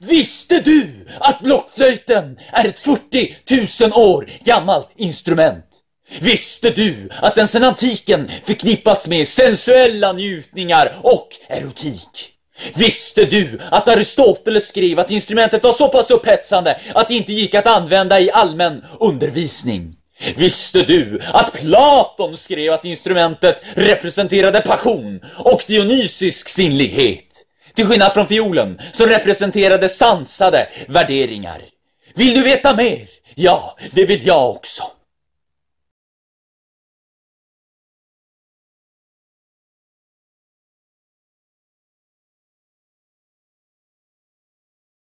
Visste du att blockflöjten är ett 40 000 år gammalt instrument? Visste du att den sedan antiken förknippats med sensuella njutningar och erotik? Visste du att Aristoteles skrev att instrumentet var så pass upphetsande att det inte gick att använda i allmän undervisning? Visste du att Platon skrev att instrumentet representerade passion och dionysisk sinnlighet? till skillnad från fiolen, som representerade sansade värderingar. Vill du veta mer? Ja, det vill jag också.